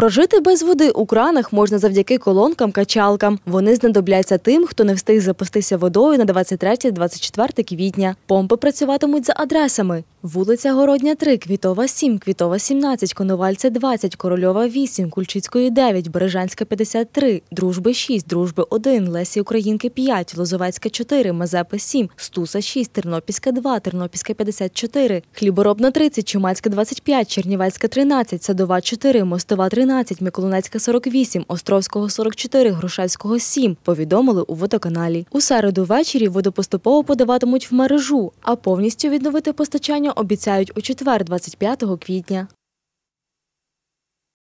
Прожити без води у кранах можна завдяки колонкам-качалкам. Вони знадобляться тим, хто не встиг запастися водою на 23-24 квітня. Помпи працюватимуть за адресами: вулиця Городня, 3, Квітова, 7, Квітова, 17, Коновальця, 20, Корольова, 8, Кульчицької, 9, Бережанська, 53, Дружби, 6, Дружби, 1, Лесі Українки, 5, Лозовецька, 4, Мазепи, 7, Стуса, 6, Тернопільська, 2, Тернопільська, 54, Хліборобна, 30, Чумацька, 25, Чернівецька, 13, Садова, 4, Мостова, 13, 13, Миколинецька 48, Островського 44, Грушевського 7, повідомили у водоканалі. У середу ввечері воду поступово подаватимуть в мережу, а повністю відновити постачання обіцяють у четвер, 25 квітня.